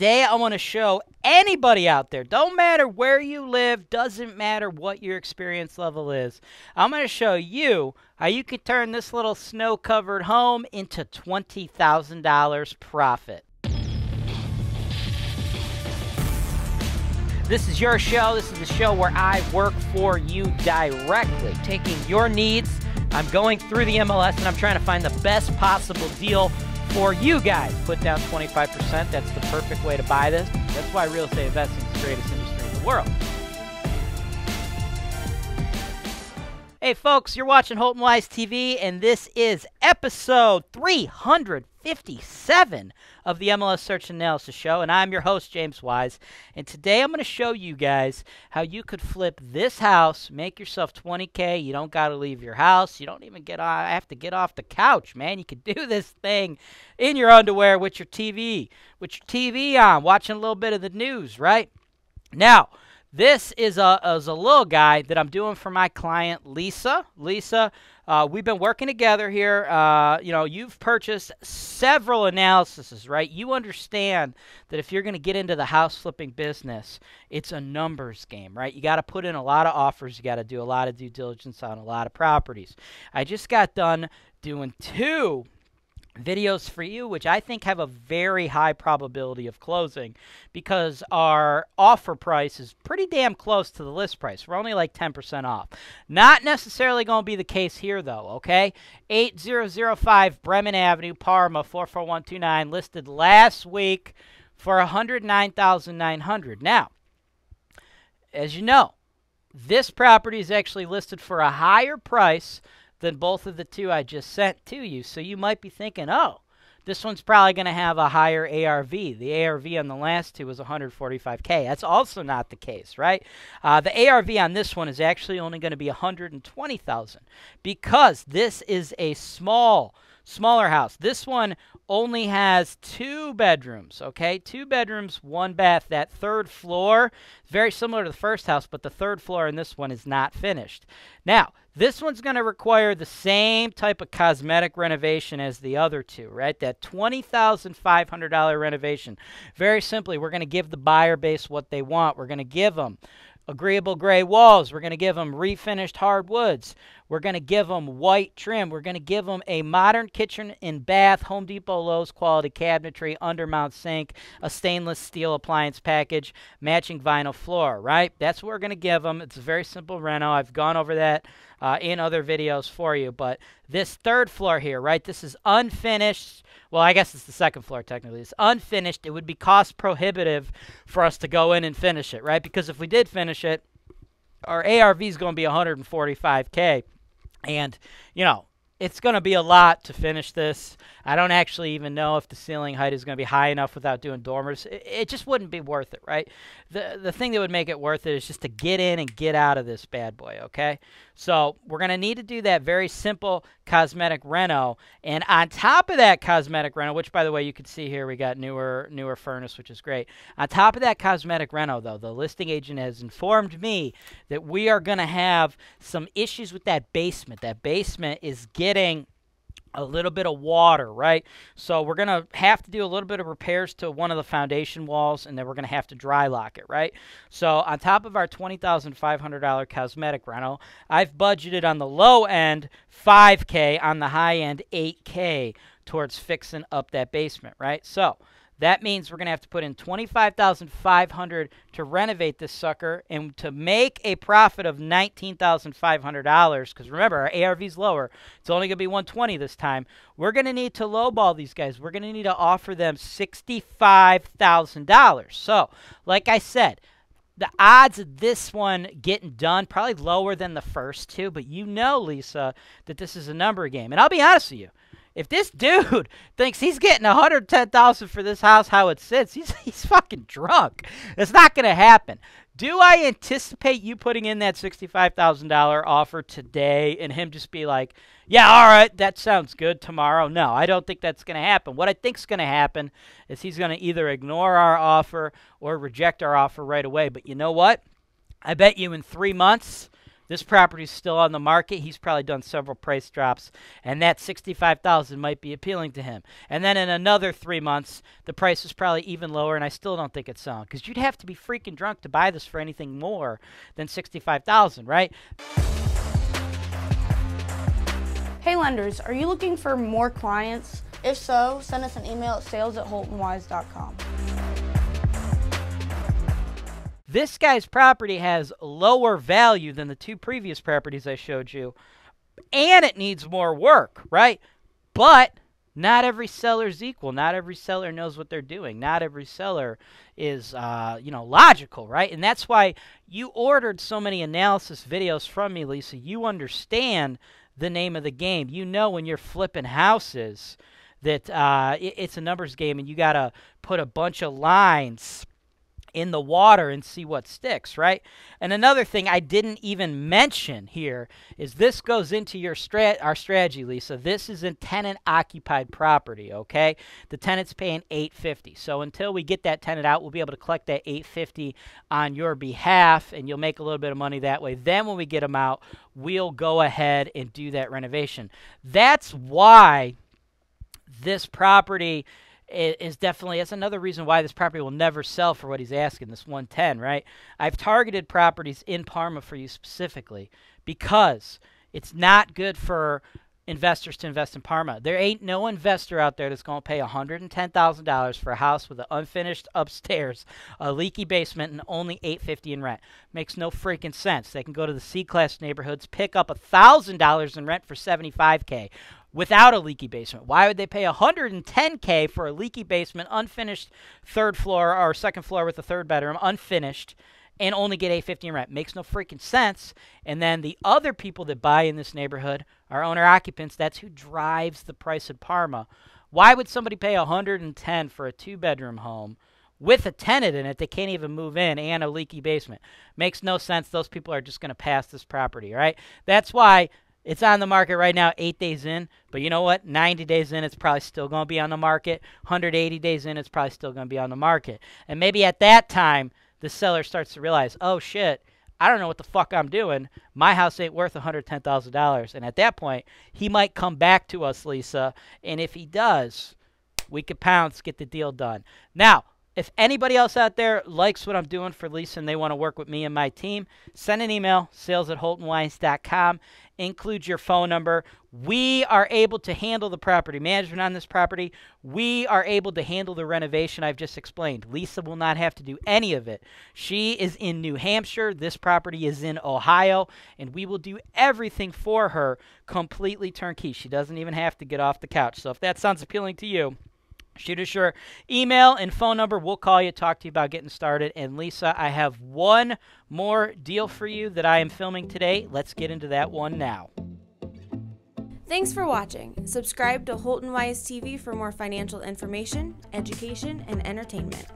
Today, I want to show anybody out there, don't matter where you live, doesn't matter what your experience level is, I'm going to show you how you can turn this little snow covered home into $20,000 profit. This is your show. This is the show where I work for you directly, taking your needs. I'm going through the MLS and I'm trying to find the best possible deal for you guys. Put down 25%. That's the perfect way to buy this. That's why real estate investing is the greatest industry in the world. Hey, folks, you're watching Holton Wise TV, and this is episode 357 of the MLS Search and Analysis Show, and I'm your host, James Wise. And today I'm going to show you guys how you could flip this house, make yourself 20K. You don't got to leave your house. You don't even get off, have to get off the couch, man. You could do this thing in your underwear with your TV, with your TV on, watching a little bit of the news, right? Now, this is a, is a little guy that I'm doing for my client, Lisa. Lisa, uh, we've been working together here. Uh, you know, you've purchased several analyses, right? You understand that if you're going to get into the house flipping business, it's a numbers game, right? You got to put in a lot of offers. You got to do a lot of due diligence on a lot of properties. I just got done doing two videos for you, which I think have a very high probability of closing because our offer price is pretty damn close to the list price. We're only like 10% off. Not necessarily going to be the case here, though, okay? 8005 Bremen Avenue, Parma, 44129, listed last week for 109900 Now, as you know, this property is actually listed for a higher price than both of the two I just sent to you. So you might be thinking, oh, this one's probably going to have a higher ARV. The ARV on the last two was 145K. That's also not the case, right? Uh, the ARV on this one is actually only going to be 120,000 because this is a small smaller house. This one only has two bedrooms, okay? Two bedrooms, one bath. That third floor, very similar to the first house, but the third floor in this one is not finished. Now, this one's going to require the same type of cosmetic renovation as the other two, right? That $20,500 renovation. Very simply, we're going to give the buyer base what they want. We're going to give them agreeable gray walls. We're going to give them refinished hardwoods. We're going to give them white trim. We're going to give them a modern kitchen and bath, Home Depot Lowe's quality cabinetry, undermount sink, a stainless steel appliance package, matching vinyl floor, right? That's what we're going to give them. It's a very simple reno. I've gone over that uh, in other videos for you. But this third floor here, right, this is unfinished. Well, I guess it's the second floor technically. It's unfinished. It would be cost prohibitive for us to go in and finish it, right? Because if we did finish it, our ARV is going to be 145K. And, you know, it's going to be a lot to finish this. I don't actually even know if the ceiling height is going to be high enough without doing dormers. It, it, just wouldn't be worth it, right? The the thing that would make it worth it is just to get in and get out of this bad boy, okay? So we're going to need to do that very simple cosmetic reno. And on top of that cosmetic reno, which by the way you can see here we got newer newer furnace, which is great. On top of that cosmetic reno though, the listing agent has informed me that we are going to have some issues with that basement. That basement is getting getting a little bit of water, right? So we're going to have to do a little bit of repairs to one of the foundation walls, and then we're going to have to dry lock it, right? So on top of our $20,500 cosmetic rental, I've budgeted on the low end 5K, on the high end 8K towards fixing up that basement, right? So that means we're going to have to put in 25,500 to renovate this sucker and to make a profit of $19,500 cuz remember our ARV is lower. It's only going to be 120 this time. We're going to need to lowball these guys. We're going to need to offer them $65,000. So, like I said, the odds of this one getting done probably lower than the first two, but you know, Lisa, that this is a number game. And I'll be honest with you. If this dude thinks he's getting 110,000 for this house how it sits, he's he's fucking drunk. It's not going to happen. Do I anticipate you putting in that $65,000 offer today and him just be like, "Yeah, all right, that sounds good tomorrow." No, I don't think that's going to happen. What I think's going to happen is he's going to either ignore our offer or reject our offer right away. But you know what? I bet you in 3 months this property is still on the market. He's probably done several price drops, and that 65000 might be appealing to him. And then in another three months, the price is probably even lower, and I still don't think it's selling because you'd have to be freaking drunk to buy this for anything more than 65000 right? Hey, lenders, are you looking for more clients? If so, send us an email at sales at holtonwise.com. This guy's property has lower value than the two previous properties I showed you, and it needs more work, right? But not every seller's equal. Not every seller knows what they're doing. Not every seller is, uh, you know, logical, right? And that's why you ordered so many analysis videos from me, Lisa. You understand the name of the game. You know when you're flipping houses that uh, it, it's a numbers game and you got to put a bunch of lines in the water and see what sticks, right? And another thing I didn't even mention here is this goes into your strat our strategy, Lisa. This is a tenant occupied property, okay? The tenant's paying 850. So until we get that tenant out, we'll be able to collect that 850 on your behalf and you'll make a little bit of money that way. Then when we get them out, we'll go ahead and do that renovation. That's why this property is definitely that's another reason why this property will never sell for what he's asking this 110 right i've targeted properties in parma for you specifically because it's not good for investors to invest in parma there ain't no investor out there that's going to pay $110000 for a house with an unfinished upstairs a leaky basement and only 850 in rent makes no freaking sense they can go to the c-class neighborhoods pick up $1000 in rent for 75k without a leaky basement? Why would they pay 110k for a leaky basement, unfinished third floor or second floor with a third bedroom, unfinished, and only get a 15 rent? Makes no freaking sense. And then the other people that buy in this neighborhood are owner occupants. That's who drives the price of Parma. Why would somebody pay 110 for a two bedroom home? with a tenant in it they can't even move in and a leaky basement. Makes no sense. Those people are just going to pass this property, right? That's why it's on the market right now, eight days in. But you know what? 90 days in, it's probably still going to be on the market. 180 days in, it's probably still going to be on the market. And maybe at that time, the seller starts to realize, oh shit, I don't know what the fuck I'm doing. My house ain't worth $110,000. And at that point, he might come back to us, Lisa. And if he does, we could pounce, get the deal done. Now, if anybody else out there likes what I'm doing for Lisa and they want to work with me and my team, send an email, sales at holtonwines.com. Include your phone number. We are able to handle the property management on this property. We are able to handle the renovation I've just explained. Lisa will not have to do any of it. She is in New Hampshire. This property is in Ohio, and we will do everything for her completely turnkey. She doesn't even have to get off the couch. So if that sounds appealing to you, Shoot us your email and phone number. We'll call you, talk to you about getting started. And Lisa, I have one more deal for you that I am filming today. Let's get into that one now. Thanks for watching. Subscribe to Holton Wise TV for more financial information, education, and entertainment.